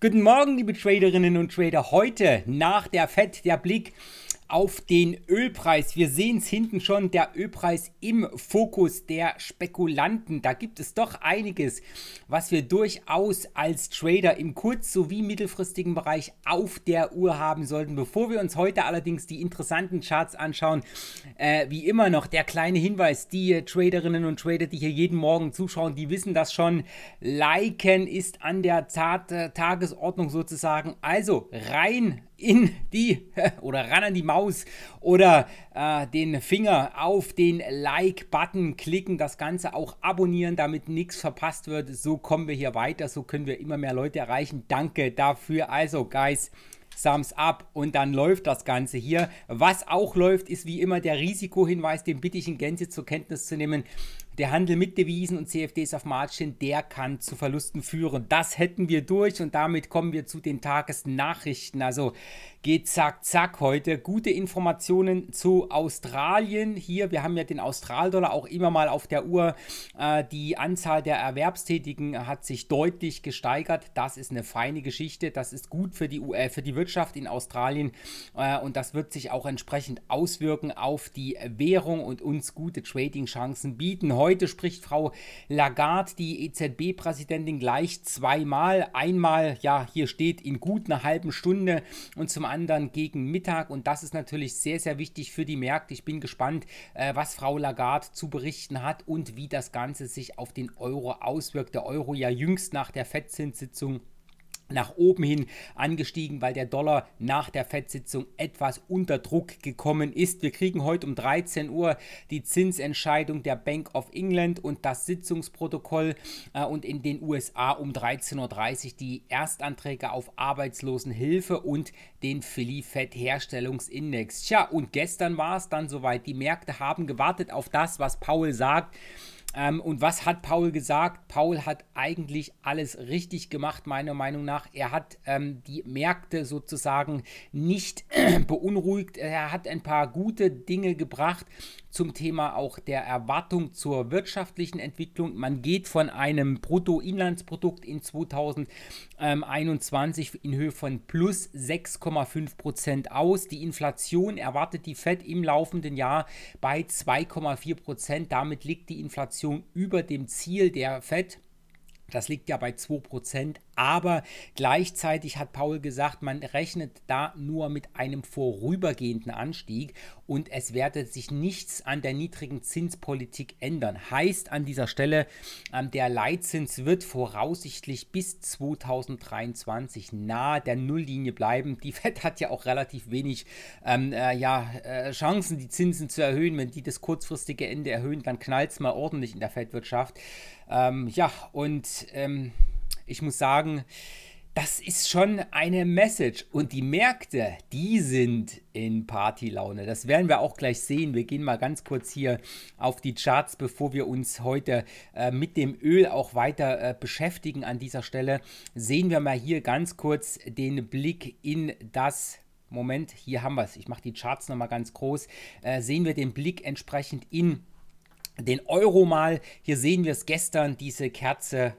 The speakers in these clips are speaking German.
Guten Morgen, liebe Traderinnen und Trader. Heute nach der FED der Blick auf den Ölpreis. Wir sehen es hinten schon, der Ölpreis im Fokus der Spekulanten. Da gibt es doch einiges, was wir durchaus als Trader im kurz- sowie mittelfristigen Bereich auf der Uhr haben sollten. Bevor wir uns heute allerdings die interessanten Charts anschauen, äh, wie immer noch der kleine Hinweis, die Traderinnen und Trader, die hier jeden Morgen zuschauen, die wissen das schon. Liken ist an der Tat, äh, Tagesordnung sozusagen. Also rein in die oder ran an die Maus oder äh, den Finger auf den Like-Button klicken, das Ganze auch abonnieren, damit nichts verpasst wird. So kommen wir hier weiter, so können wir immer mehr Leute erreichen. Danke dafür. Also, Guys, Thumbs up und dann läuft das Ganze hier. Was auch läuft, ist wie immer der Risikohinweis, den bitte ich in Gänze zur Kenntnis zu nehmen der Handel mit Devisen und CFDs auf Margin, der kann zu Verlusten führen. Das hätten wir durch und damit kommen wir zu den Tagesnachrichten. Also geht zack, zack heute. Gute Informationen zu Australien. Hier, wir haben ja den Australdollar auch immer mal auf der Uhr. Äh, die Anzahl der Erwerbstätigen hat sich deutlich gesteigert. Das ist eine feine Geschichte. Das ist gut für die, äh, für die Wirtschaft in Australien äh, und das wird sich auch entsprechend auswirken auf die Währung und uns gute Trading-Chancen bieten. Heute spricht Frau Lagarde, die EZB-Präsidentin, gleich zweimal. Einmal, ja, hier steht in gut einer halben Stunde und zum anderen gegen Mittag. Und das ist natürlich sehr, sehr wichtig für die Märkte. Ich bin gespannt, äh, was Frau Lagarde zu berichten hat und wie das Ganze sich auf den Euro auswirkt. Der Euro ja jüngst nach der Fettzinssitzung nach oben hin angestiegen, weil der Dollar nach der Fed-Sitzung etwas unter Druck gekommen ist. Wir kriegen heute um 13 Uhr die Zinsentscheidung der Bank of England und das Sitzungsprotokoll äh, und in den USA um 13.30 Uhr die Erstanträge auf Arbeitslosenhilfe und den Philly Fed Herstellungsindex. Tja, und gestern war es dann soweit. Die Märkte haben gewartet auf das, was Paul sagt ähm, und was hat Paul gesagt? Paul hat eigentlich alles richtig gemacht, meiner Meinung nach. Er hat ähm, die Märkte sozusagen nicht beunruhigt. Er hat ein paar gute Dinge gebracht zum Thema auch der Erwartung zur wirtschaftlichen Entwicklung. Man geht von einem Bruttoinlandsprodukt in 2021 in Höhe von plus 6,5 Prozent aus. Die Inflation erwartet die Fed im laufenden Jahr bei 2,4 Prozent. Damit liegt die Inflation über dem Ziel der Fed. Das liegt ja bei 2%, Prozent aber gleichzeitig hat Paul gesagt, man rechnet da nur mit einem vorübergehenden Anstieg und es werde sich nichts an der niedrigen Zinspolitik ändern. Heißt an dieser Stelle, ähm, der Leitzins wird voraussichtlich bis 2023 nahe der Nulllinie bleiben. Die Fed hat ja auch relativ wenig ähm, äh, ja, äh, Chancen, die Zinsen zu erhöhen. Wenn die das kurzfristige Ende erhöhen, dann knallt es mal ordentlich in der Fettwirtschaft. Ähm, ja, und ähm, ich muss sagen, das ist schon eine Message. Und die Märkte, die sind in Partylaune. Das werden wir auch gleich sehen. Wir gehen mal ganz kurz hier auf die Charts, bevor wir uns heute äh, mit dem Öl auch weiter äh, beschäftigen. An dieser Stelle sehen wir mal hier ganz kurz den Blick in das Moment, hier haben wir es. Ich mache die Charts nochmal ganz groß. Äh, sehen wir den Blick entsprechend in den Euro mal. Hier sehen wir es gestern, diese Kerze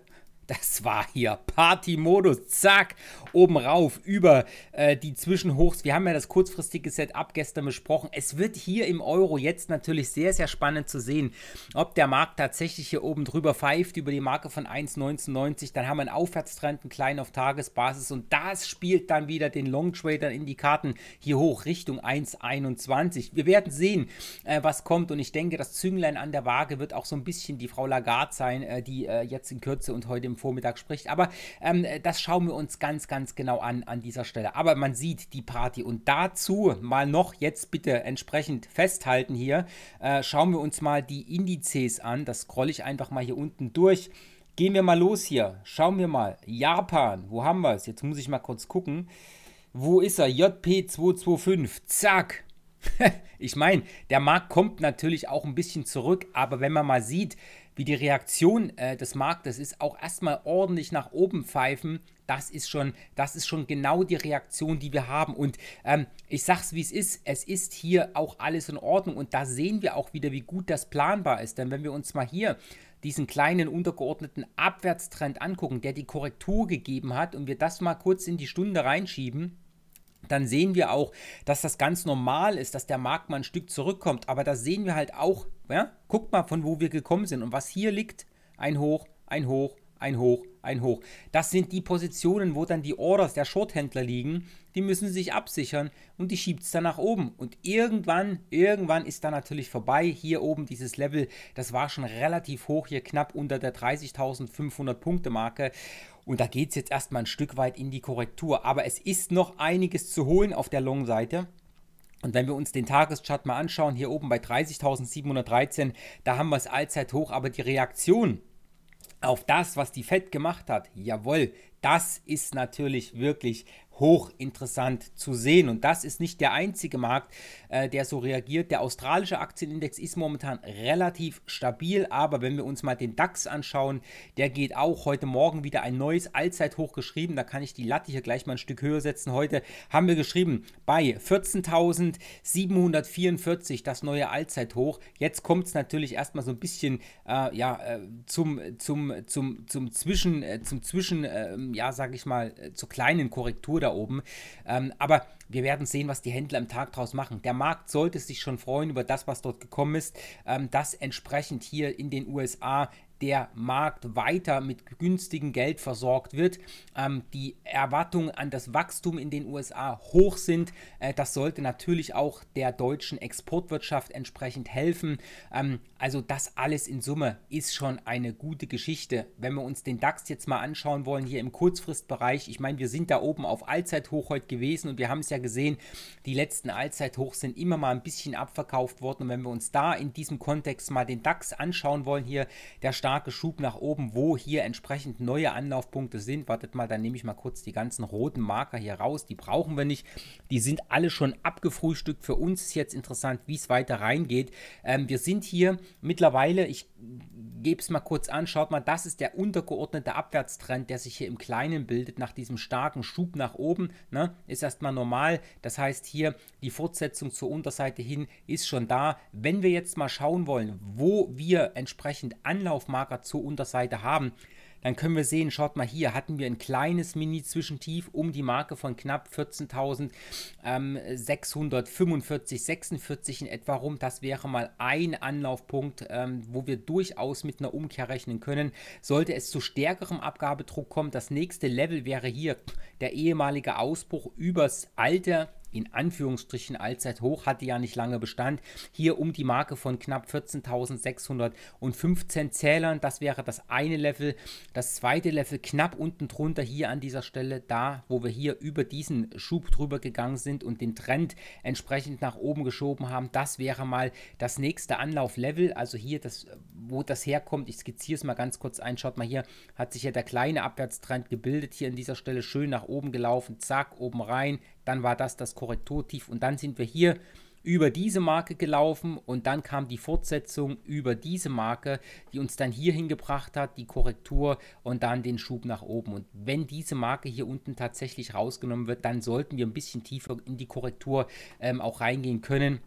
das war hier Party-Modus, zack, oben rauf, über äh, die Zwischenhochs. Wir haben ja das kurzfristige Setup gestern besprochen. Es wird hier im Euro jetzt natürlich sehr, sehr spannend zu sehen, ob der Markt tatsächlich hier oben drüber pfeift, über die Marke von 1,1990. Dann haben wir einen Aufwärtstrend, einen kleinen auf Tagesbasis und das spielt dann wieder den Long-Tradern in die Karten hier hoch, Richtung 1,21. Wir werden sehen, äh, was kommt und ich denke, das Zünglein an der Waage wird auch so ein bisschen die Frau Lagarde sein, äh, die äh, jetzt in Kürze und heute im Vormittag spricht. Aber ähm, das schauen wir uns ganz, ganz genau an an dieser Stelle. Aber man sieht die Party und dazu mal noch jetzt bitte entsprechend festhalten hier. Äh, schauen wir uns mal die Indizes an. Das scrolle ich einfach mal hier unten durch. Gehen wir mal los hier. Schauen wir mal. Japan, wo haben wir es? Jetzt muss ich mal kurz gucken. Wo ist er? JP225. Zack. ich meine, der Markt kommt natürlich auch ein bisschen zurück, aber wenn man mal sieht, wie die Reaktion äh, des Marktes ist, auch erstmal ordentlich nach oben pfeifen, das ist schon, das ist schon genau die Reaktion, die wir haben. Und ähm, ich es, wie es ist, es ist hier auch alles in Ordnung. Und da sehen wir auch wieder, wie gut das planbar ist. Denn wenn wir uns mal hier diesen kleinen untergeordneten Abwärtstrend angucken, der die Korrektur gegeben hat, und wir das mal kurz in die Stunde reinschieben, dann sehen wir auch, dass das ganz normal ist, dass der Markt mal ein Stück zurückkommt. Aber da sehen wir halt auch. Ja? Guckt mal, von wo wir gekommen sind und was hier liegt. Ein Hoch, ein Hoch, ein Hoch, ein Hoch. Das sind die Positionen, wo dann die Orders der Shorthändler liegen. Die müssen sich absichern und die schiebt es dann nach oben. Und irgendwann, irgendwann ist dann natürlich vorbei. Hier oben dieses Level, das war schon relativ hoch, hier knapp unter der 30.500 Punkte Marke. Und da geht es jetzt erstmal ein Stück weit in die Korrektur. Aber es ist noch einiges zu holen auf der Long-Seite. Und wenn wir uns den Tageschart mal anschauen, hier oben bei 30.713, da haben wir es allzeit hoch, aber die Reaktion auf das, was die Fed gemacht hat. Jawohl, das ist natürlich wirklich hochinteressant zu sehen. Und das ist nicht der einzige Markt, äh, der so reagiert. Der australische Aktienindex ist momentan relativ stabil, aber wenn wir uns mal den DAX anschauen, der geht auch heute Morgen wieder ein neues Allzeithoch geschrieben. Da kann ich die Latte hier gleich mal ein Stück höher setzen. Heute haben wir geschrieben bei 14.744 das neue Allzeithoch. Jetzt kommt es natürlich erstmal so ein bisschen äh, ja, äh, zum, zum, zum, zum Zwischen, äh, zum Zwischen ähm, ja, sage ich mal, äh, zur kleinen Korrektur. Da da oben. Ähm, aber wir werden sehen, was die Händler am Tag draus machen. Der Markt sollte sich schon freuen über das, was dort gekommen ist, ähm, dass entsprechend hier in den USA der Markt weiter mit günstigem Geld versorgt wird, ähm, die Erwartungen an das Wachstum in den USA hoch sind. Äh, das sollte natürlich auch der deutschen Exportwirtschaft entsprechend helfen. Ähm, also das alles in Summe ist schon eine gute Geschichte. Wenn wir uns den DAX jetzt mal anschauen wollen, hier im Kurzfristbereich, ich meine, wir sind da oben auf Allzeithoch heute gewesen und wir haben es ja gesehen, die letzten Allzeithoch sind immer mal ein bisschen abverkauft worden. Und wenn wir uns da in diesem Kontext mal den DAX anschauen wollen, hier der Stand starke Schub nach oben, wo hier entsprechend neue Anlaufpunkte sind. Wartet mal, dann nehme ich mal kurz die ganzen roten Marker hier raus. Die brauchen wir nicht. Die sind alle schon abgefrühstückt. Für uns ist jetzt interessant, wie es weiter reingeht. Ähm, wir sind hier mittlerweile, ich gebe es mal kurz an, schaut mal, das ist der untergeordnete Abwärtstrend, der sich hier im Kleinen bildet, nach diesem starken Schub nach oben. Ne? Ist erstmal normal. Das heißt hier, die Fortsetzung zur Unterseite hin ist schon da. Wenn wir jetzt mal schauen wollen, wo wir entsprechend Anlaufmarken Marker zur Unterseite haben, dann können wir sehen, schaut mal hier, hatten wir ein kleines Mini-Zwischentief um die Marke von knapp 14.645, 46 ähm, in etwa rum. Das wäre mal ein Anlaufpunkt, ähm, wo wir durchaus mit einer Umkehr rechnen können. Sollte es zu stärkerem Abgabedruck kommen, das nächste Level wäre hier der ehemalige Ausbruch übers alte in Anführungsstrichen allzeit hoch, hatte ja nicht lange Bestand. Hier um die Marke von knapp 14.615 Zählern. Das wäre das eine Level. Das zweite Level knapp unten drunter hier an dieser Stelle, da wo wir hier über diesen Schub drüber gegangen sind und den Trend entsprechend nach oben geschoben haben. Das wäre mal das nächste Anlauflevel. Also hier, das, wo das herkommt. Ich skizziere es mal ganz kurz ein. Schaut mal hier, hat sich ja der kleine Abwärtstrend gebildet. Hier an dieser Stelle schön nach oben gelaufen. Zack, oben rein dann war das das Korrekturtief und dann sind wir hier über diese Marke gelaufen und dann kam die Fortsetzung über diese Marke, die uns dann hier hingebracht hat, die Korrektur und dann den Schub nach oben. Und wenn diese Marke hier unten tatsächlich rausgenommen wird, dann sollten wir ein bisschen tiefer in die Korrektur ähm, auch reingehen können.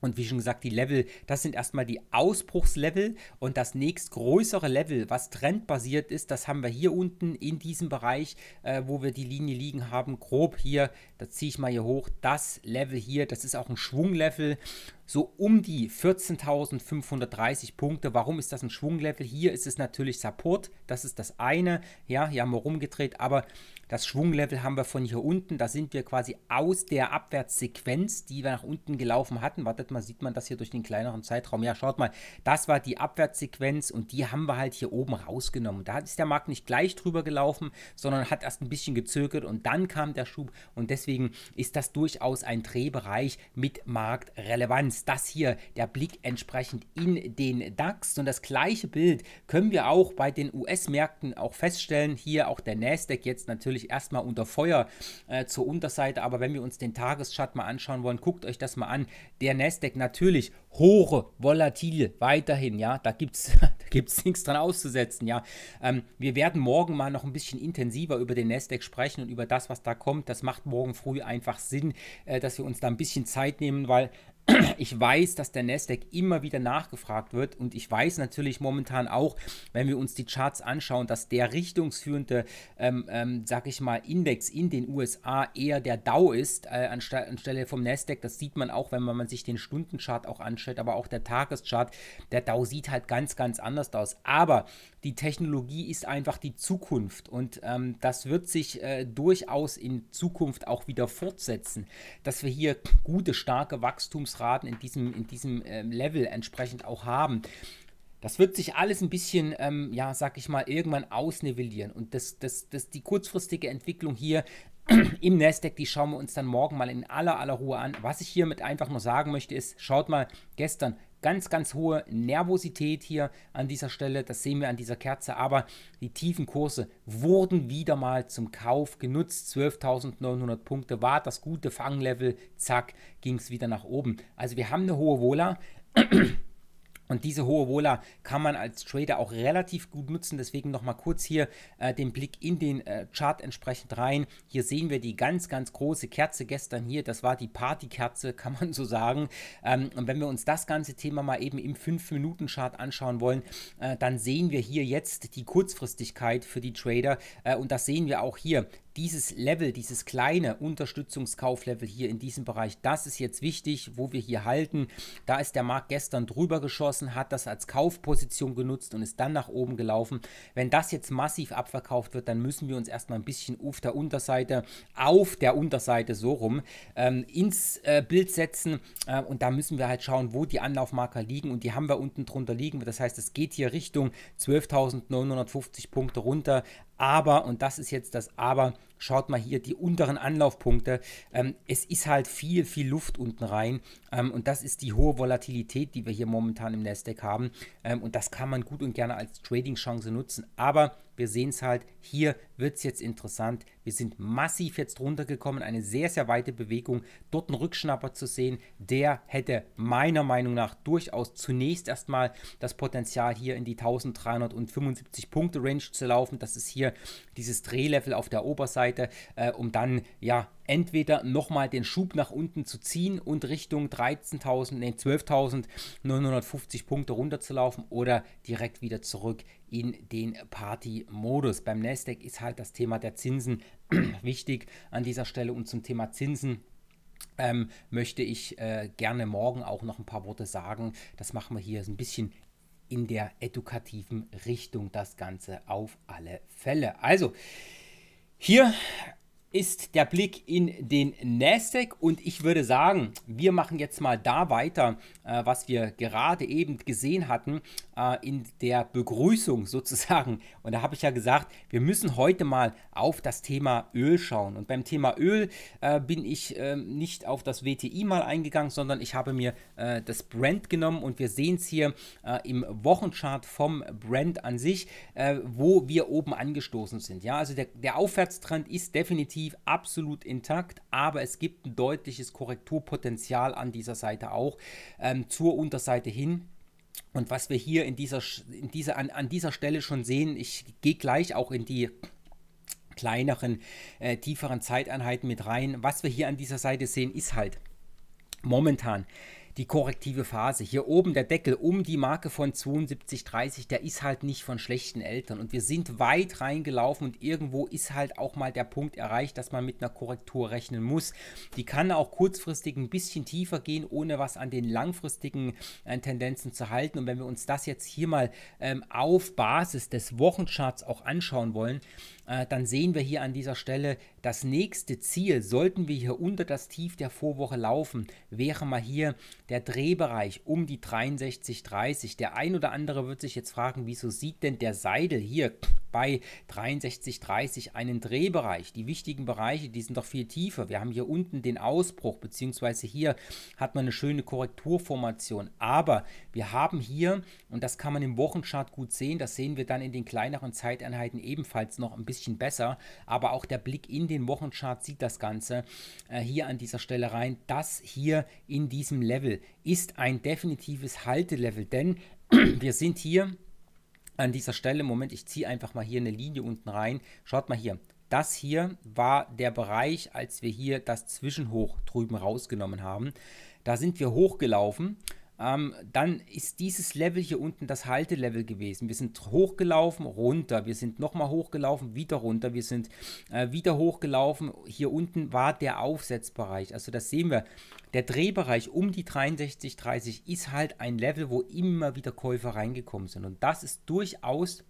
Und wie schon gesagt, die Level, das sind erstmal die Ausbruchslevel und das nächstgrößere Level, was trendbasiert ist, das haben wir hier unten in diesem Bereich, äh, wo wir die Linie liegen haben, grob hier, da ziehe ich mal hier hoch, das Level hier, das ist auch ein Schwunglevel, so um die 14.530 Punkte. Warum ist das ein Schwunglevel? Hier ist es natürlich Support, das ist das eine, ja, hier haben wir rumgedreht, aber das Schwunglevel haben wir von hier unten. Da sind wir quasi aus der Abwärtssequenz, die wir nach unten gelaufen hatten. Wartet mal, sieht man das hier durch den kleineren Zeitraum? Ja, schaut mal. Das war die Abwärtssequenz und die haben wir halt hier oben rausgenommen. Da ist der Markt nicht gleich drüber gelaufen, sondern hat erst ein bisschen gezögert und dann kam der Schub. Und deswegen ist das durchaus ein Drehbereich mit Marktrelevanz. Das hier der Blick entsprechend in den DAX. Und das gleiche Bild können wir auch bei den US-Märkten auch feststellen. Hier auch der Nasdaq jetzt natürlich natürlich erstmal unter Feuer äh, zur Unterseite, aber wenn wir uns den Tagesschatten mal anschauen wollen, guckt euch das mal an. Der Nasdaq natürlich hoch, volatil, weiterhin, ja, da gibt es da gibt's nichts dran auszusetzen, ja. Ähm, wir werden morgen mal noch ein bisschen intensiver über den Nasdaq sprechen und über das, was da kommt. Das macht morgen früh einfach Sinn, äh, dass wir uns da ein bisschen Zeit nehmen, weil ich weiß, dass der Nasdaq immer wieder nachgefragt wird und ich weiß natürlich momentan auch, wenn wir uns die Charts anschauen, dass der richtungsführende, ähm, ähm, sag ich mal, Index in den USA eher der Dow ist äh, anstelle vom Nasdaq. Das sieht man auch, wenn man sich den Stundenchart auch anschaut Wochenchart, aber auch der Tageschart. Der DAO sieht halt ganz, ganz anders aus. Aber die Technologie ist einfach die Zukunft und ähm, das wird sich äh, durchaus in Zukunft auch wieder fortsetzen, dass wir hier gute, starke Wachstumsraten in diesem, in diesem äh, Level entsprechend auch haben. Das wird sich alles ein bisschen, ähm, ja, sag ich mal, irgendwann ausnivellieren. Und das, das, das, die kurzfristige Entwicklung hier im Nasdaq, die schauen wir uns dann morgen mal in aller aller Ruhe an. Was ich hiermit einfach nur sagen möchte ist, schaut mal, gestern ganz, ganz hohe Nervosität hier an dieser Stelle. Das sehen wir an dieser Kerze. Aber die tiefen Kurse wurden wieder mal zum Kauf genutzt. 12.900 Punkte war das gute Fanglevel. Zack, ging es wieder nach oben. Also wir haben eine hohe Wohler. Und diese hohe Vola kann man als Trader auch relativ gut nutzen. Deswegen nochmal kurz hier äh, den Blick in den äh, Chart entsprechend rein. Hier sehen wir die ganz, ganz große Kerze gestern hier. Das war die Partykerze, kann man so sagen. Ähm, und wenn wir uns das ganze Thema mal eben im 5-Minuten-Chart anschauen wollen, äh, dann sehen wir hier jetzt die Kurzfristigkeit für die Trader. Äh, und das sehen wir auch hier dieses Level, dieses kleine Unterstützungskauflevel hier in diesem Bereich, das ist jetzt wichtig, wo wir hier halten. Da ist der Markt gestern drüber geschossen, hat das als Kaufposition genutzt und ist dann nach oben gelaufen. Wenn das jetzt massiv abverkauft wird, dann müssen wir uns erstmal ein bisschen auf der Unterseite, auf der Unterseite so rum, ähm, ins äh, Bild setzen. Äh, und da müssen wir halt schauen, wo die Anlaufmarker liegen. Und die haben wir unten drunter liegen. Das heißt, es geht hier Richtung 12.950 Punkte runter. Aber, und das ist jetzt das Aber, schaut mal hier die unteren Anlaufpunkte. Ähm, es ist halt viel, viel Luft unten rein. Ähm, und das ist die hohe Volatilität, die wir hier momentan im Nasdaq haben. Ähm, und das kann man gut und gerne als Trading-Chance nutzen. Aber wir sehen es halt, hier wird es jetzt interessant. Wir sind massiv jetzt runtergekommen, eine sehr, sehr weite Bewegung. Dort einen Rückschnapper zu sehen, der hätte meiner Meinung nach durchaus zunächst erstmal das Potenzial hier in die 1375 Punkte Range zu laufen. Das ist hier dieses Drehlevel auf der Oberseite, äh, um dann ja entweder nochmal den Schub nach unten zu ziehen und Richtung 13.000, nee, 12.950 Punkte runterzulaufen oder direkt wieder zurück in den Party-Modus. Beim Nasdaq ist halt das Thema der Zinsen wichtig an dieser Stelle und zum Thema Zinsen. Ähm, möchte ich äh, gerne morgen auch noch ein paar Worte sagen. Das machen wir hier ein bisschen in der edukativen Richtung, das Ganze auf alle Fälle. Also, hier ist der Blick in den Nasdaq und ich würde sagen, wir machen jetzt mal da weiter, äh, was wir gerade eben gesehen hatten äh, in der Begrüßung sozusagen. Und da habe ich ja gesagt, wir müssen heute mal auf das Thema Öl schauen. Und beim Thema Öl äh, bin ich ähm, nicht auf das WTI mal eingegangen, sondern ich habe mir äh, das Brand genommen und wir sehen es hier äh, im Wochenchart vom Brand an sich, äh, wo wir oben angestoßen sind. Ja, also der, der Aufwärtstrend ist definitiv definitiv absolut intakt, aber es gibt ein deutliches Korrekturpotenzial an dieser Seite auch ähm, zur Unterseite hin. Und was wir hier in dieser, in dieser, an, an dieser Stelle schon sehen, ich gehe gleich auch in die kleineren, äh, tieferen Zeiteinheiten mit rein. Was wir hier an dieser Seite sehen, ist halt momentan die korrektive Phase. Hier oben der Deckel um die Marke von 72,30, der ist halt nicht von schlechten Eltern. Und wir sind weit reingelaufen und irgendwo ist halt auch mal der Punkt erreicht, dass man mit einer Korrektur rechnen muss. Die kann auch kurzfristig ein bisschen tiefer gehen, ohne was an den langfristigen äh, Tendenzen zu halten. Und wenn wir uns das jetzt hier mal ähm, auf Basis des Wochencharts auch anschauen wollen, äh, dann sehen wir hier an dieser Stelle, das nächste Ziel, sollten wir hier unter das Tief der Vorwoche laufen, wäre mal hier der Drehbereich um die 63,30. Der ein oder andere wird sich jetzt fragen, wieso sieht denn der Seidel hier bei 63,30 einen Drehbereich? Die wichtigen Bereiche, die sind doch viel tiefer. Wir haben hier unten den Ausbruch, beziehungsweise hier hat man eine schöne Korrekturformation. Aber wir haben hier, und das kann man im Wochenchart gut sehen, das sehen wir dann in den kleineren Zeiteinheiten ebenfalls noch ein bisschen bisschen besser, aber auch der Blick in den Wochenchart sieht das Ganze äh, hier an dieser Stelle rein. Das hier in diesem Level ist ein definitives Haltelevel, denn wir sind hier an dieser Stelle, Moment, ich ziehe einfach mal hier eine Linie unten rein. Schaut mal hier, das hier war der Bereich, als wir hier das Zwischenhoch drüben rausgenommen haben. Da sind wir hochgelaufen ähm, dann ist dieses Level hier unten das Haltelevel gewesen. Wir sind hochgelaufen, runter, wir sind nochmal hochgelaufen, wieder runter, wir sind äh, wieder hochgelaufen. Hier unten war der Aufsetzbereich. Also das sehen wir. Der Drehbereich um die 63,30 ist halt ein Level, wo immer wieder Käufer reingekommen sind. Und das ist durchaus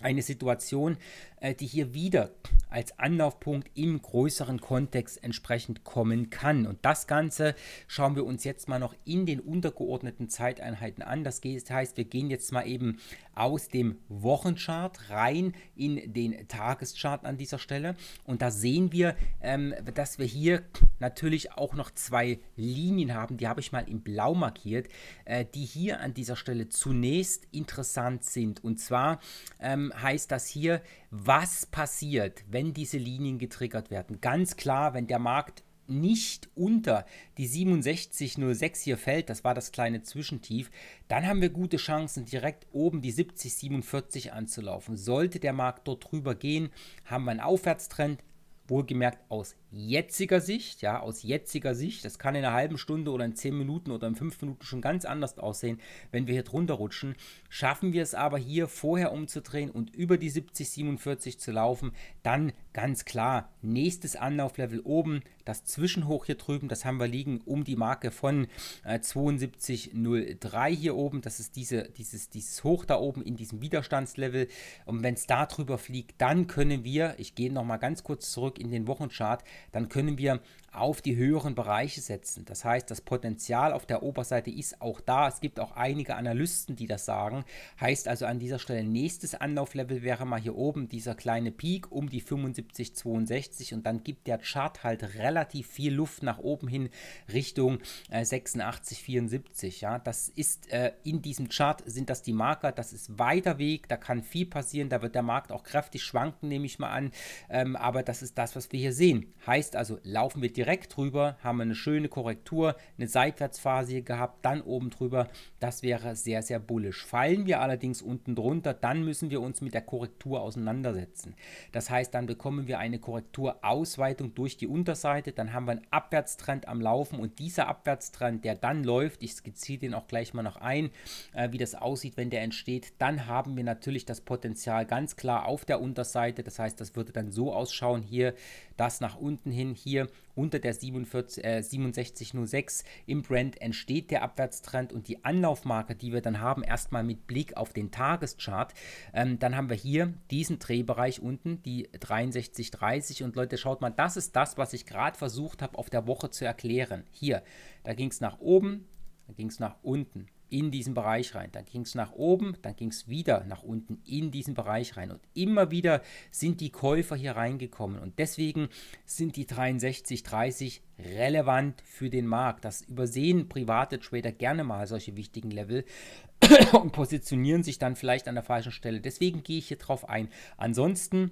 eine Situation, äh, die hier wieder als Anlaufpunkt im größeren Kontext entsprechend kommen kann. Und das Ganze schauen wir uns jetzt mal noch in den untergeordneten Zeiteinheiten an. Das heißt, wir gehen jetzt mal eben aus dem Wochenchart rein in den Tageschart an dieser Stelle. Und da sehen wir, ähm, dass wir hier natürlich auch noch zwei Linien haben, die habe ich mal in blau markiert, äh, die hier an dieser Stelle zunächst interessant sind. Und zwar ähm, heißt das hier, was passiert, wenn diese Linien getriggert werden. Ganz klar, wenn der Markt nicht unter die 67,06 hier fällt, das war das kleine Zwischentief, dann haben wir gute Chancen, direkt oben die 70,47 anzulaufen. Sollte der Markt dort drüber gehen, haben wir einen Aufwärtstrend, wohlgemerkt aus jetziger Sicht, ja, aus jetziger Sicht, das kann in einer halben Stunde oder in zehn Minuten oder in fünf Minuten schon ganz anders aussehen, wenn wir hier drunter rutschen. Schaffen wir es aber hier vorher umzudrehen und über die 70, 47 zu laufen, dann ganz klar, nächstes Anlauflevel oben, das Zwischenhoch hier drüben, das haben wir liegen um die Marke von äh, 72,03 hier oben. Das ist diese, dieses, dieses Hoch da oben in diesem Widerstandslevel. Und wenn es da drüber fliegt, dann können wir, ich gehe nochmal ganz kurz zurück in den Wochenchart, dann können wir auf die höheren Bereiche setzen. Das heißt, das Potenzial auf der Oberseite ist auch da. Es gibt auch einige Analysten, die das sagen. Heißt also an dieser Stelle, nächstes Anlauflevel wäre mal hier oben dieser kleine Peak um die 75,62 und dann gibt der Chart halt relativ viel Luft nach oben hin Richtung äh, 86,74. Ja, das ist äh, in diesem Chart sind das die Marker. Das ist weiter Weg. Da kann viel passieren. Da wird der Markt auch kräftig schwanken, nehme ich mal an. Ähm, aber das ist das, was wir hier sehen. Heißt also, laufen wir direkt direkt drüber, haben wir eine schöne Korrektur, eine Seitwärtsphase gehabt, dann oben drüber. Das wäre sehr, sehr bullisch. Fallen wir allerdings unten drunter, dann müssen wir uns mit der Korrektur auseinandersetzen. Das heißt, dann bekommen wir eine Korrekturausweitung durch die Unterseite, dann haben wir einen Abwärtstrend am Laufen und dieser Abwärtstrend, der dann läuft, ich skizziere den auch gleich mal noch ein, äh, wie das aussieht, wenn der entsteht, dann haben wir natürlich das Potenzial ganz klar auf der Unterseite. Das heißt, das würde dann so ausschauen, hier das nach unten hin, hier unter der 47, äh, 6706 im Brand entsteht der Abwärtstrend und die Anlaufmarke, die wir dann haben, erstmal mit Blick auf den Tageschart, ähm, dann haben wir hier diesen Drehbereich unten, die 6330 und Leute, schaut mal, das ist das, was ich gerade versucht habe auf der Woche zu erklären. Hier, da ging es nach oben, da ging es nach unten in diesen Bereich rein. Dann ging es nach oben, dann ging es wieder nach unten in diesen Bereich rein. Und immer wieder sind die Käufer hier reingekommen. Und deswegen sind die 63,30 relevant für den Markt. Das übersehen private Trader gerne mal solche wichtigen Level und positionieren sich dann vielleicht an der falschen Stelle. Deswegen gehe ich hier drauf ein. Ansonsten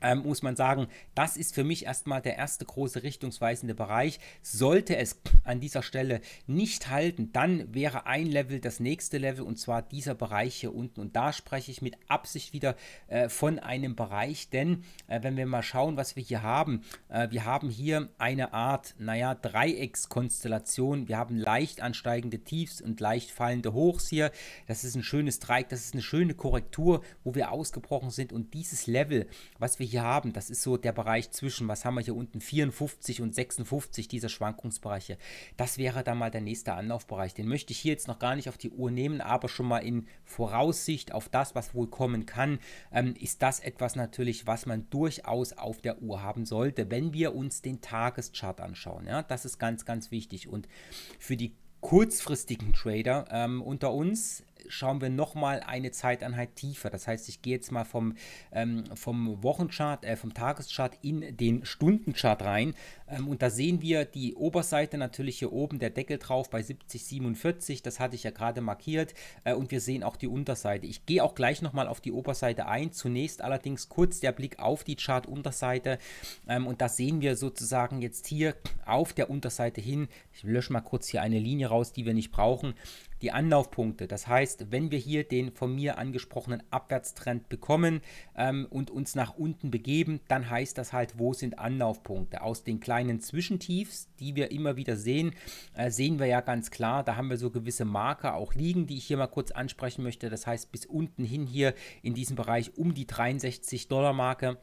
ähm, muss man sagen, das ist für mich erstmal der erste große richtungsweisende Bereich. Sollte es an dieser Stelle nicht halten, dann wäre ein Level das nächste Level und zwar dieser Bereich hier unten. Und da spreche ich mit Absicht wieder äh, von einem Bereich, denn äh, wenn wir mal schauen, was wir hier haben, äh, wir haben hier eine Art, naja, Dreieckskonstellation. Wir haben leicht ansteigende Tiefs und leicht fallende Hochs hier. Das ist ein schönes Dreieck, das ist eine schöne Korrektur, wo wir ausgebrochen sind und dieses Level, was wir hier haben, das ist so der Bereich zwischen, was haben wir hier unten, 54 und 56, dieser Schwankungsbereiche, Das wäre dann mal der nächste Anlaufbereich. Den möchte ich hier jetzt noch gar nicht auf die Uhr nehmen, aber schon mal in Voraussicht auf das, was wohl kommen kann, ähm, ist das etwas natürlich, was man durchaus auf der Uhr haben sollte, wenn wir uns den Tageschart anschauen. Ja, das ist ganz, ganz wichtig. Und für die kurzfristigen Trader ähm, unter uns schauen wir nochmal eine Zeiteinheit tiefer. Das heißt, ich gehe jetzt mal vom, ähm, vom Wochenchart, äh, vom Tageschart in den Stundenchart rein. Ähm, und da sehen wir die Oberseite natürlich hier oben, der Deckel drauf bei 70,47. Das hatte ich ja gerade markiert. Äh, und wir sehen auch die Unterseite. Ich gehe auch gleich nochmal auf die Oberseite ein. Zunächst allerdings kurz der Blick auf die Chart-Unterseite. Ähm, und da sehen wir sozusagen jetzt hier auf der Unterseite hin, ich lösche mal kurz hier eine Linie raus, die wir nicht brauchen, die Anlaufpunkte. Das heißt, wenn wir hier den von mir angesprochenen Abwärtstrend bekommen ähm, und uns nach unten begeben, dann heißt das halt, wo sind Anlaufpunkte. Aus den kleinen Zwischentiefs, die wir immer wieder sehen, äh, sehen wir ja ganz klar, da haben wir so gewisse Marker auch liegen, die ich hier mal kurz ansprechen möchte. Das heißt, bis unten hin hier in diesem Bereich um die 63 Dollar Marke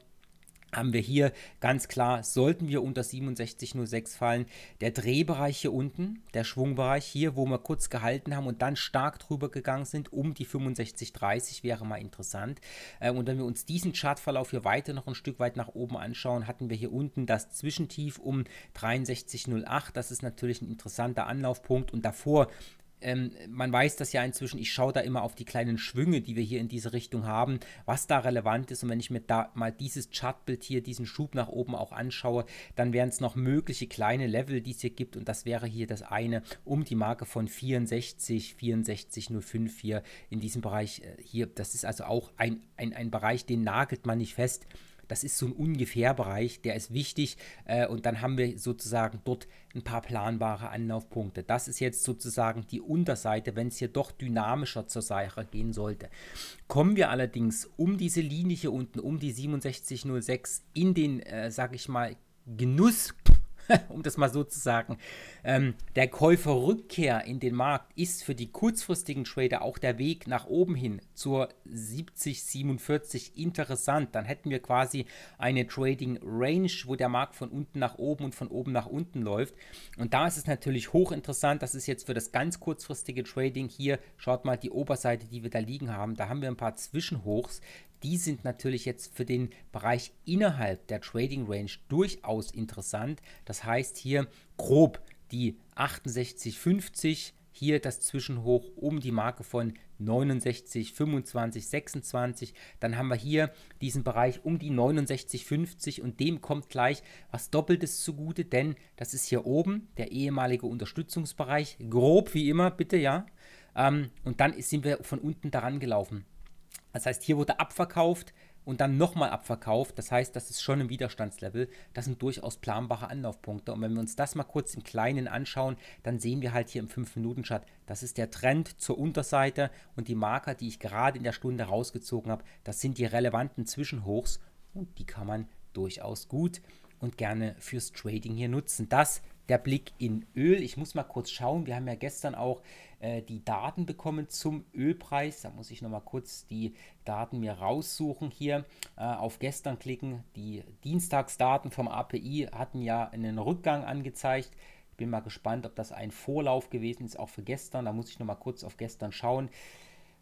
haben wir hier ganz klar, sollten wir unter 67,06 fallen, der Drehbereich hier unten, der Schwungbereich hier, wo wir kurz gehalten haben und dann stark drüber gegangen sind, um die 65,30 wäre mal interessant. Äh, und wenn wir uns diesen Chartverlauf hier weiter noch ein Stück weit nach oben anschauen, hatten wir hier unten das Zwischentief um 63,08. Das ist natürlich ein interessanter Anlaufpunkt und davor ähm, man weiß das ja inzwischen, ich schaue da immer auf die kleinen Schwünge, die wir hier in diese Richtung haben, was da relevant ist. Und wenn ich mir da mal dieses Chartbild hier, diesen Schub nach oben auch anschaue, dann wären es noch mögliche kleine Level, die es hier gibt. Und das wäre hier das eine um die Marke von 64, 64,05 hier in diesem Bereich äh, hier. Das ist also auch ein, ein, ein Bereich, den nagelt man nicht fest. Das ist so ein Ungefährbereich, der ist wichtig äh, und dann haben wir sozusagen dort ein paar planbare Anlaufpunkte. Das ist jetzt sozusagen die Unterseite, wenn es hier doch dynamischer zur Sache gehen sollte. Kommen wir allerdings um diese Linie hier unten, um die 6706 in den, äh, sag ich mal, Genuss um das mal so zu sagen. Ähm, der Käuferrückkehr in den Markt ist für die kurzfristigen Trader auch der Weg nach oben hin zur 70,47 interessant. Dann hätten wir quasi eine Trading Range, wo der Markt von unten nach oben und von oben nach unten läuft. Und da ist es natürlich hochinteressant. Das ist jetzt für das ganz kurzfristige Trading hier. Schaut mal die Oberseite, die wir da liegen haben. Da haben wir ein paar Zwischenhochs die sind natürlich jetzt für den Bereich innerhalb der Trading Range durchaus interessant. Das heißt hier grob die 68,50, hier das Zwischenhoch um die Marke von 69, 25, 26. Dann haben wir hier diesen Bereich um die 69,50 und dem kommt gleich was Doppeltes zugute, denn das ist hier oben der ehemalige Unterstützungsbereich. Grob wie immer, bitte, ja. Ähm, und dann sind wir von unten daran gelaufen. Das heißt, hier wurde abverkauft und dann nochmal abverkauft. Das heißt, das ist schon ein Widerstandslevel. Das sind durchaus planbare Anlaufpunkte. Und wenn wir uns das mal kurz im Kleinen anschauen, dann sehen wir halt hier im 5-Minuten-Chart, das ist der Trend zur Unterseite und die Marker, die ich gerade in der Stunde rausgezogen habe, das sind die relevanten Zwischenhochs und die kann man durchaus gut und gerne fürs Trading hier nutzen. Das der Blick in Öl. Ich muss mal kurz schauen. Wir haben ja gestern auch äh, die Daten bekommen zum Ölpreis. Da muss ich nochmal kurz die Daten mir raussuchen hier. Äh, auf gestern klicken. Die Dienstagsdaten vom API hatten ja einen Rückgang angezeigt. Ich bin mal gespannt, ob das ein Vorlauf gewesen ist, auch für gestern. Da muss ich nochmal kurz auf gestern schauen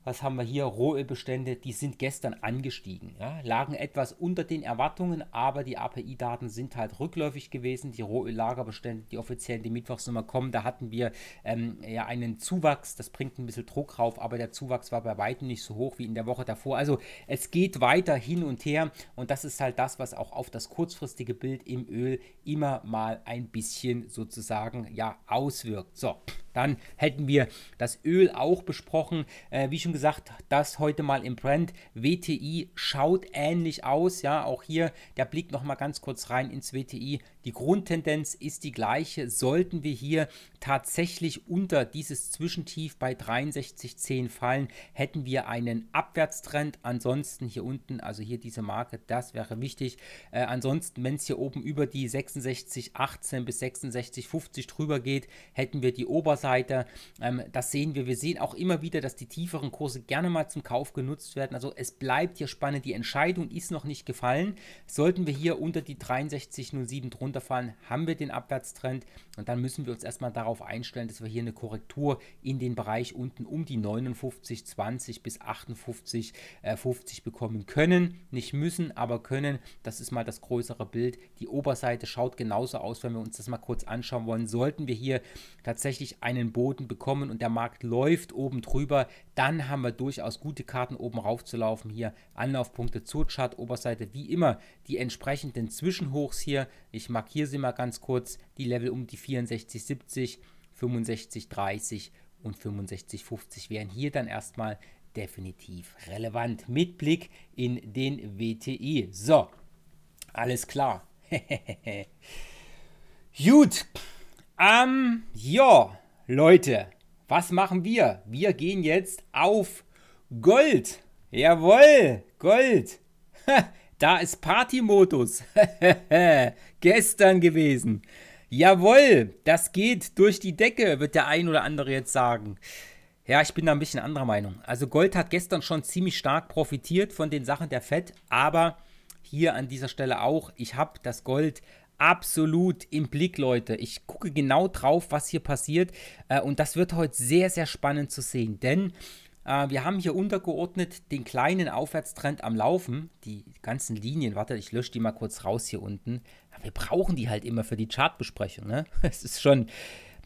was haben wir hier? Rohölbestände, die sind gestern angestiegen, ja, lagen etwas unter den Erwartungen, aber die API-Daten sind halt rückläufig gewesen. Die Rohöllagerbestände, die offiziell die Mittwochsnummer kommen, da hatten wir ähm, ja einen Zuwachs, das bringt ein bisschen Druck rauf, aber der Zuwachs war bei weitem nicht so hoch wie in der Woche davor. Also es geht weiter hin und her und das ist halt das, was auch auf das kurzfristige Bild im Öl immer mal ein bisschen sozusagen ja auswirkt. So. Dann hätten wir das Öl auch besprochen. Äh, wie schon gesagt, das heute mal im Brand. WTI schaut ähnlich aus. Ja, auch hier der Blick nochmal ganz kurz rein ins WTI. Die Grundtendenz ist die gleiche. Sollten wir hier tatsächlich unter dieses Zwischentief bei 63,10 fallen, hätten wir einen Abwärtstrend. Ansonsten hier unten, also hier diese Marke, das wäre wichtig. Äh, ansonsten, wenn es hier oben über die 66,18 bis 66,50 drüber geht, hätten wir die Oberseite seite Ähm, das sehen wir. Wir sehen auch immer wieder, dass die tieferen Kurse gerne mal zum Kauf genutzt werden. Also es bleibt hier spannend. Die Entscheidung ist noch nicht gefallen. Sollten wir hier unter die 63,07 drunter fallen, haben wir den Abwärtstrend und dann müssen wir uns erstmal darauf einstellen, dass wir hier eine Korrektur in den Bereich unten um die 59,20 bis 58,50 äh, bekommen können. Nicht müssen, aber können. Das ist mal das größere Bild. Die Oberseite schaut genauso aus, wenn wir uns das mal kurz anschauen wollen. Sollten wir hier tatsächlich ein einen Boden bekommen und der Markt läuft oben drüber, dann haben wir durchaus gute Karten oben raufzulaufen hier. Anlaufpunkte zur Chart-Oberseite, wie immer die entsprechenden Zwischenhochs hier. Ich markiere sie mal ganz kurz, die Level um die 64,70, 65,30 und 65,50 wären hier dann erstmal definitiv relevant mit Blick in den WTI. So, alles klar. Gut. Ähm, ja, Leute, was machen wir? Wir gehen jetzt auf Gold. Jawohl, Gold. da ist Partymodus. Gestern gewesen. Jawohl, das geht durch die Decke, wird der ein oder andere jetzt sagen. Ja, ich bin da ein bisschen anderer Meinung. Also Gold hat gestern schon ziemlich stark profitiert von den Sachen der Fed, aber hier an dieser Stelle auch, ich habe das Gold absolut im Blick, Leute. Ich gucke genau drauf, was hier passiert. Äh, und das wird heute sehr, sehr spannend zu sehen, denn äh, wir haben hier untergeordnet den kleinen Aufwärtstrend am Laufen. Die ganzen Linien, warte, ich lösche die mal kurz raus hier unten. Ja, wir brauchen die halt immer für die Chartbesprechung. Ne? Es ist schon,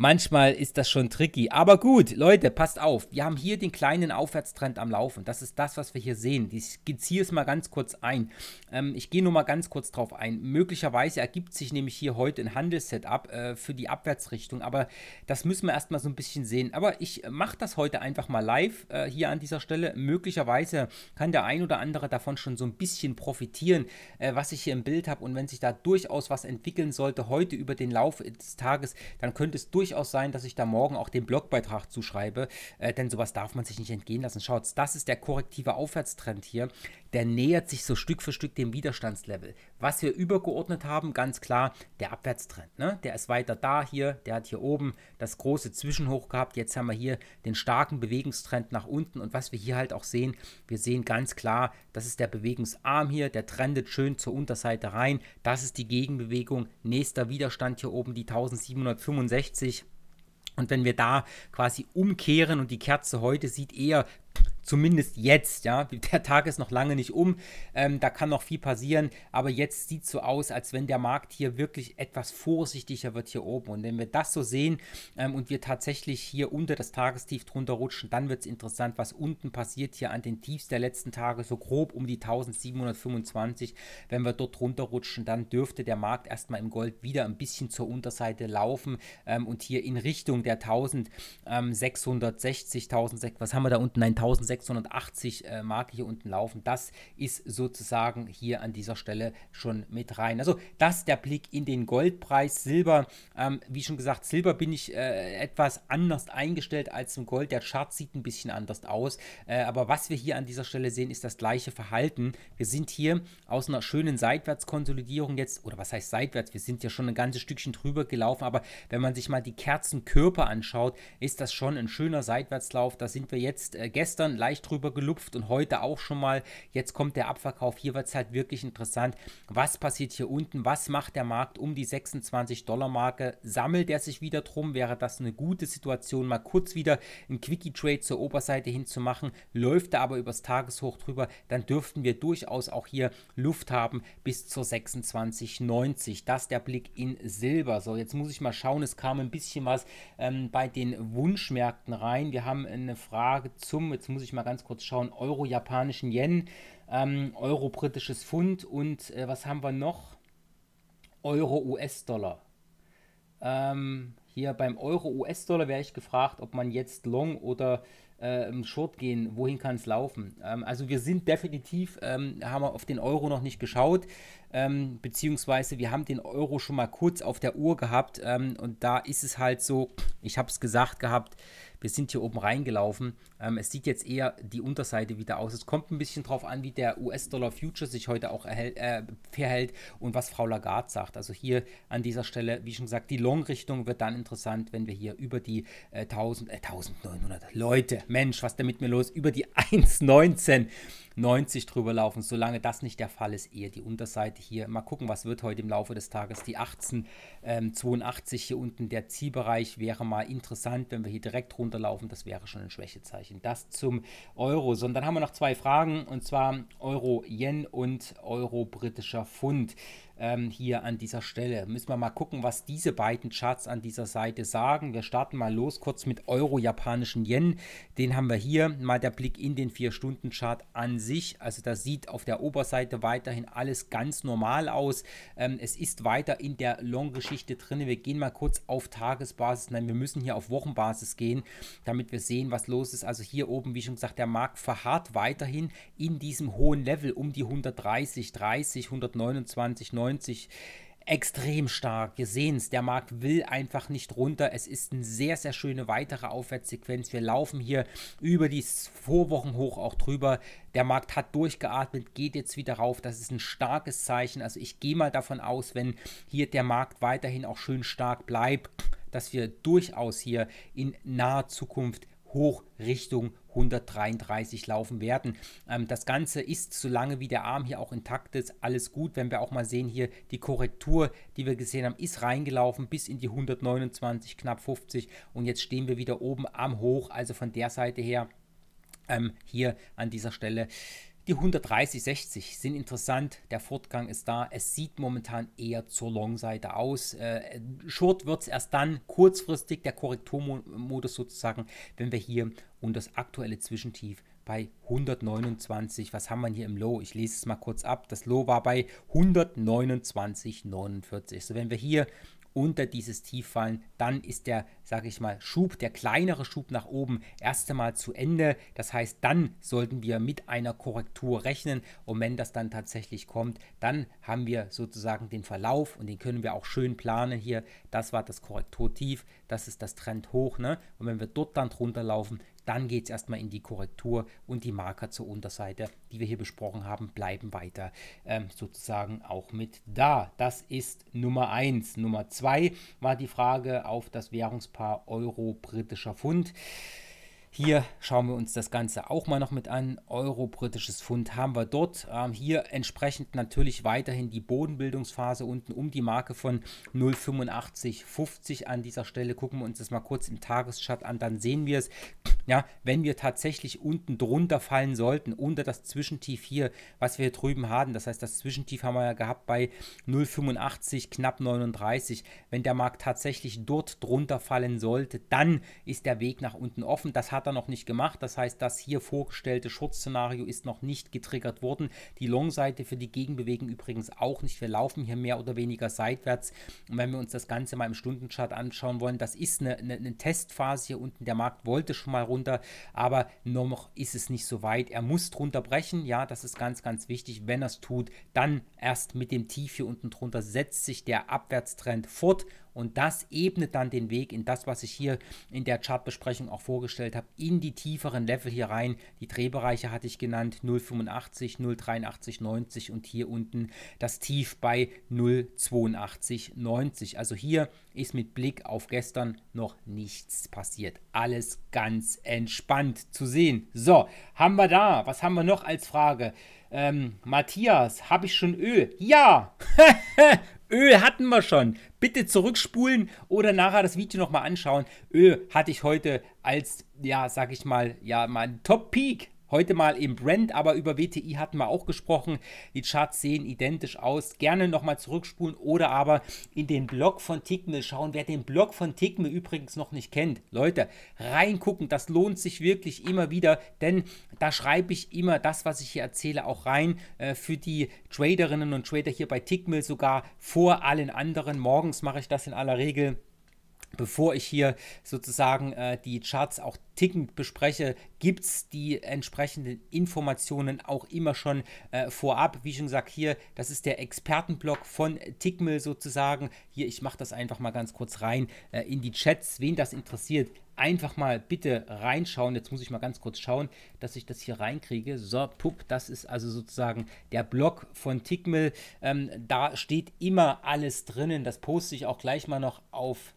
manchmal ist das schon tricky. Aber gut, Leute, passt auf. Wir haben hier den kleinen Aufwärtstrend am Laufen. Das ist das, was wir hier sehen. Ich skizziere es mal ganz kurz ein. Ähm, ich gehe nur mal ganz kurz drauf ein. Möglicherweise ergibt sich nämlich hier heute ein Handelssetup äh, für die Abwärtsrichtung. Aber das müssen wir erstmal so ein bisschen sehen. Aber ich äh, mache das heute einfach mal live äh, hier an dieser Stelle. Möglicherweise kann der ein oder andere davon schon so ein bisschen profitieren, äh, was ich hier im Bild habe. Und wenn sich da durchaus was entwickeln sollte heute über den Lauf des Tages, dann könnte es durchaus durchaus sein, dass ich da morgen auch den Blogbeitrag zuschreibe, äh, denn sowas darf man sich nicht entgehen lassen. Schaut, das ist der korrektive Aufwärtstrend hier. Der nähert sich so Stück für Stück dem Widerstandslevel. Was wir übergeordnet haben, ganz klar, der Abwärtstrend. Ne? Der ist weiter da hier, der hat hier oben das große Zwischenhoch gehabt. Jetzt haben wir hier den starken Bewegungstrend nach unten und was wir hier halt auch sehen, wir sehen ganz klar, das ist der Bewegungsarm hier, der trendet schön zur Unterseite rein. Das ist die Gegenbewegung. Nächster Widerstand hier oben, die 1765. Und wenn wir da quasi umkehren und die Kerze heute sieht eher Zumindest jetzt, ja. Der Tag ist noch lange nicht um. Ähm, da kann noch viel passieren. Aber jetzt sieht es so aus, als wenn der Markt hier wirklich etwas vorsichtiger wird hier oben. Und wenn wir das so sehen ähm, und wir tatsächlich hier unter das Tagestief drunter rutschen, dann wird es interessant, was unten passiert hier an den Tiefs der letzten Tage, so grob um die 1725. Wenn wir dort drunter rutschen, dann dürfte der Markt erstmal im Gold wieder ein bisschen zur Unterseite laufen ähm, und hier in Richtung der 1660, 1000, ähm, was haben wir da unten? Nein, 1600. 680 äh, Marke hier unten laufen. Das ist sozusagen hier an dieser Stelle schon mit rein. Also das ist der Blick in den Goldpreis. Silber, ähm, wie schon gesagt, Silber bin ich äh, etwas anders eingestellt als im Gold. Der Chart sieht ein bisschen anders aus. Äh, aber was wir hier an dieser Stelle sehen, ist das gleiche Verhalten. Wir sind hier aus einer schönen Seitwärtskonsolidierung jetzt, oder was heißt seitwärts? Wir sind ja schon ein ganzes Stückchen drüber gelaufen, aber wenn man sich mal die Kerzenkörper anschaut, ist das schon ein schöner Seitwärtslauf. Da sind wir jetzt äh, gestern leider leicht drüber gelupft und heute auch schon mal. Jetzt kommt der Abverkauf. Hier wird es halt wirklich interessant. Was passiert hier unten? Was macht der Markt um die 26 Dollar Marke? Sammelt er sich wieder drum? Wäre das eine gute Situation, mal kurz wieder einen Quickie Trade zur Oberseite hinzumachen? Läuft er aber übers Tageshoch drüber, dann dürften wir durchaus auch hier Luft haben bis zur 26,90. Das der Blick in Silber. So, jetzt muss ich mal schauen. Es kam ein bisschen was ähm, bei den Wunschmärkten rein. Wir haben eine Frage zum, jetzt muss ich ich mal ganz kurz schauen, Euro, japanischen Yen, ähm, Euro, britisches Pfund und äh, was haben wir noch? Euro, US-Dollar. Ähm, hier beim Euro, US-Dollar wäre ich gefragt, ob man jetzt Long oder äh, Short gehen, wohin kann es laufen? Ähm, also wir sind definitiv, ähm, haben wir auf den Euro noch nicht geschaut, ähm, beziehungsweise wir haben den Euro schon mal kurz auf der Uhr gehabt ähm, und da ist es halt so, ich habe es gesagt gehabt, wir sind hier oben reingelaufen. Ähm, es sieht jetzt eher die Unterseite wieder aus. Es kommt ein bisschen drauf an, wie der US-Dollar-Future sich heute auch erhält, äh, verhält und was Frau Lagarde sagt. Also hier an dieser Stelle, wie schon gesagt, die Long-Richtung wird dann interessant, wenn wir hier über die äh, 1000, äh, 1900 Leute, Mensch, was ist denn mit mir los? Über die 1,1990 drüber laufen. Solange das nicht der Fall ist, eher die Unterseite hier. Mal gucken, was wird heute im Laufe des Tages die 18 ähm, 82 hier unten der Zielbereich wäre mal interessant, wenn wir hier direkt runterlaufen, das wäre schon ein Schwächezeichen. Das zum Euro. So, und dann haben wir noch zwei Fragen und zwar Euro-Yen und Euro-Britischer Pfund ähm, hier an dieser Stelle. Müssen wir mal gucken, was diese beiden Charts an dieser Seite sagen. Wir starten mal los kurz mit Euro-Japanischen Yen. Den haben wir hier. Mal der Blick in den 4-Stunden-Chart an sich. Also da sieht auf der Oberseite weiterhin alles ganz normal aus. Ähm, es ist weiter in der Long-Geschichte drin. Wir gehen mal kurz auf Tagesbasis. Nein, wir müssen hier auf Wochenbasis gehen, damit wir sehen, was los ist. Also hier oben, wie schon gesagt, der Markt verharrt weiterhin in diesem hohen Level um die 130, 30, 129, 9. 90 extrem stark. Wir sehen es, der Markt will einfach nicht runter. Es ist eine sehr, sehr schöne weitere Aufwärtssequenz. Wir laufen hier über die Vorwochenhoch auch drüber. Der Markt hat durchgeatmet, geht jetzt wieder rauf. Das ist ein starkes Zeichen. Also ich gehe mal davon aus, wenn hier der Markt weiterhin auch schön stark bleibt, dass wir durchaus hier in naher Zukunft hoch Richtung 133 laufen werden. Ähm, das Ganze ist, solange wie der Arm hier auch intakt ist, alles gut. Wenn wir auch mal sehen, hier die Korrektur, die wir gesehen haben, ist reingelaufen bis in die 129, knapp 50 und jetzt stehen wir wieder oben am Hoch. Also von der Seite her ähm, hier an dieser Stelle die 130-60 sind interessant, der Fortgang ist da. Es sieht momentan eher zur Long-Seite aus. Äh, Short wird es erst dann kurzfristig, der Korrekturmodus sozusagen, wenn wir hier und das aktuelle Zwischentief bei 129. Was haben wir hier im Low? Ich lese es mal kurz ab. Das Low war bei 129,49. So, wenn wir hier unter dieses Tief fallen, dann ist der, sage ich mal, Schub, der kleinere Schub nach oben erst einmal zu Ende. Das heißt, dann sollten wir mit einer Korrektur rechnen und wenn das dann tatsächlich kommt, dann haben wir sozusagen den Verlauf und den können wir auch schön planen hier. Das war das Korrekturtief, das ist das Trend hoch. Ne? Und wenn wir dort dann drunter laufen, dann geht es erstmal in die Korrektur und die Marker zur Unterseite, die wir hier besprochen haben, bleiben weiter ähm, sozusagen auch mit da. Das ist Nummer 1. Nummer 2 war die Frage auf das Währungspaar Euro-Britischer Pfund. Hier schauen wir uns das Ganze auch mal noch mit an. Euro, britisches Pfund haben wir dort. Ähm, hier entsprechend natürlich weiterhin die Bodenbildungsphase unten um die Marke von 0,8550 an dieser Stelle. Gucken wir uns das mal kurz im Tageschart an, dann sehen wir es. Ja, wenn wir tatsächlich unten drunter fallen sollten, unter das Zwischentief hier, was wir hier drüben haben, das heißt, das Zwischentief haben wir ja gehabt bei 0,85, knapp 39. Wenn der Markt tatsächlich dort drunter fallen sollte, dann ist der Weg nach unten offen. Das hat hat er noch nicht gemacht. Das heißt, das hier vorgestellte Schutzszenario ist noch nicht getriggert worden. Die Long-Seite für die Gegenbewegung übrigens auch nicht. Wir laufen hier mehr oder weniger seitwärts. Und wenn wir uns das Ganze mal im Stundenchart anschauen wollen, das ist eine, eine, eine Testphase hier unten. Der Markt wollte schon mal runter, aber noch ist es nicht so weit. Er muss drunter brechen. Ja, das ist ganz, ganz wichtig. Wenn er es tut, dann erst mit dem Tief hier unten drunter setzt sich der Abwärtstrend fort und das ebnet dann den Weg in das, was ich hier in der Chartbesprechung auch vorgestellt habe, in die tieferen Level hier rein. Die Drehbereiche hatte ich genannt, 0,85, 0,83, 90 und hier unten das Tief bei 0,82, 90. Also hier ist mit Blick auf gestern noch nichts passiert. Alles ganz entspannt zu sehen. So, haben wir da, was haben wir noch als Frage? Ähm, Matthias, habe ich schon Öl? Ja! Öl hatten wir schon. Bitte zurückspulen oder nachher das Video nochmal anschauen. Öl hatte ich heute als, ja, sag ich mal, ja, mein Top-Peak Heute mal im Brand, aber über WTI hatten wir auch gesprochen. Die Charts sehen identisch aus. Gerne nochmal zurückspulen oder aber in den Blog von Tickme schauen. Wer den Blog von Tickme übrigens noch nicht kennt, Leute, reingucken. Das lohnt sich wirklich immer wieder, denn da schreibe ich immer das, was ich hier erzähle, auch rein äh, für die Traderinnen und Trader hier bei Tickmill sogar vor allen anderen. Morgens mache ich das in aller Regel bevor ich hier sozusagen äh, die Charts auch tickend bespreche, gibt es die entsprechenden Informationen auch immer schon äh, vorab. Wie schon gesagt, hier, das ist der Expertenblock von Tickmill sozusagen. Hier, ich mache das einfach mal ganz kurz rein äh, in die Chats, wen das interessiert. Einfach mal bitte reinschauen. Jetzt muss ich mal ganz kurz schauen, dass ich das hier reinkriege. So, pup, das ist also sozusagen der Block von Tickmill. Ähm, da steht immer alles drinnen. Das poste ich auch gleich mal noch auf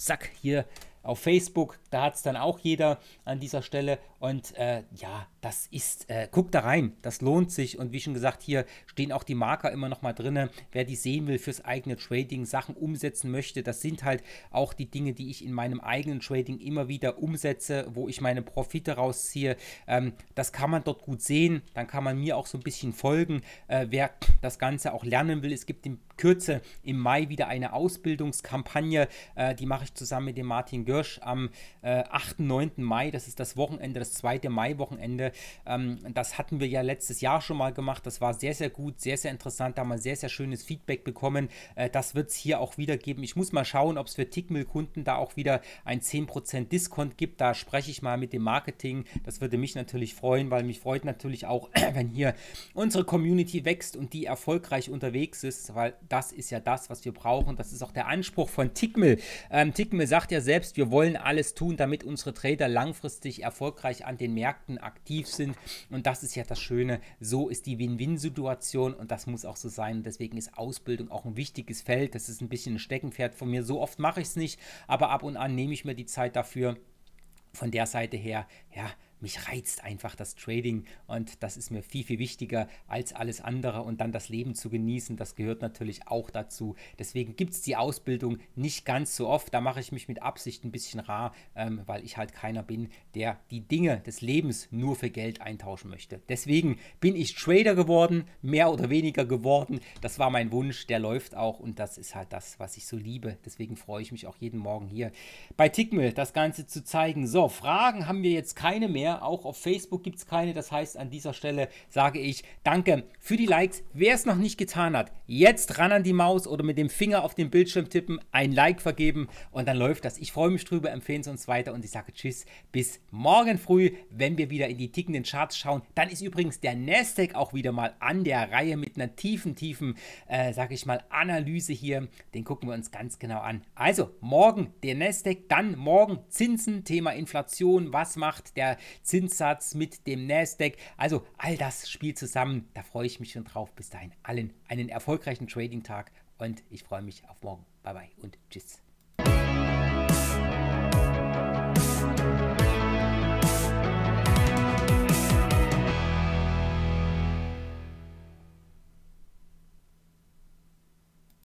Zack, hier auf Facebook, da hat es dann auch jeder an dieser Stelle. Und äh, ja, das ist, äh, guckt da rein, das lohnt sich. Und wie schon gesagt, hier stehen auch die Marker immer noch mal drin. Wer die sehen will fürs eigene Trading, Sachen umsetzen möchte, das sind halt auch die Dinge, die ich in meinem eigenen Trading immer wieder umsetze, wo ich meine Profite rausziehe. Ähm, das kann man dort gut sehen, dann kann man mir auch so ein bisschen folgen. Äh, wer das Ganze auch lernen will, es gibt in Kürze im Mai wieder eine Ausbildungskampagne, äh, die mache ich zusammen mit dem Martin Görsch am äh, 8. 9. Mai. Das ist das Wochenende des das zweite Maiwochenende. Ähm, das hatten wir ja letztes Jahr schon mal gemacht. Das war sehr, sehr gut, sehr, sehr interessant. Da haben wir sehr, sehr schönes Feedback bekommen. Äh, das wird es hier auch wieder geben. Ich muss mal schauen, ob es für Tickmill-Kunden da auch wieder ein 10% Discount gibt. Da spreche ich mal mit dem Marketing. Das würde mich natürlich freuen, weil mich freut natürlich auch, wenn hier unsere Community wächst und die erfolgreich unterwegs ist, weil das ist ja das, was wir brauchen. Das ist auch der Anspruch von Tickmill. Ähm, Tickmill sagt ja selbst, wir wollen alles tun, damit unsere Trader langfristig erfolgreich gleich an den Märkten aktiv sind. Und das ist ja das Schöne. So ist die Win-Win-Situation und das muss auch so sein. Deswegen ist Ausbildung auch ein wichtiges Feld. Das ist ein bisschen ein Steckenpferd von mir. So oft mache ich es nicht, aber ab und an nehme ich mir die Zeit dafür. Von der Seite her, ja, mich reizt einfach das Trading und das ist mir viel, viel wichtiger als alles andere und dann das Leben zu genießen, das gehört natürlich auch dazu. Deswegen gibt es die Ausbildung nicht ganz so oft, da mache ich mich mit Absicht ein bisschen rar, ähm, weil ich halt keiner bin, der die Dinge des Lebens nur für Geld eintauschen möchte. Deswegen bin ich Trader geworden, mehr oder weniger geworden, das war mein Wunsch, der läuft auch und das ist halt das, was ich so liebe. Deswegen freue ich mich auch jeden Morgen hier bei Tickmill das Ganze zu zeigen. So, Fragen haben wir jetzt keine mehr mehr. Auch auf Facebook gibt es keine. Das heißt, an dieser Stelle sage ich danke für die Likes. Wer es noch nicht getan hat, jetzt ran an die Maus oder mit dem Finger auf den Bildschirm tippen, ein Like vergeben und dann läuft das. Ich freue mich drüber, empfehlen Sie uns weiter und ich sage Tschüss, bis morgen früh, wenn wir wieder in die tickenden Charts schauen. Dann ist übrigens der Nasdaq auch wieder mal an der Reihe mit einer tiefen, tiefen, äh, sage ich mal, Analyse hier. Den gucken wir uns ganz genau an. Also morgen der Nasdaq, dann morgen Zinsen, Thema Inflation, was macht der Zinssatz, mit dem Nasdaq. Also all das spielt zusammen. Da freue ich mich schon drauf. Bis dahin allen einen erfolgreichen Trading-Tag und ich freue mich auf morgen. Bye bye und tschüss.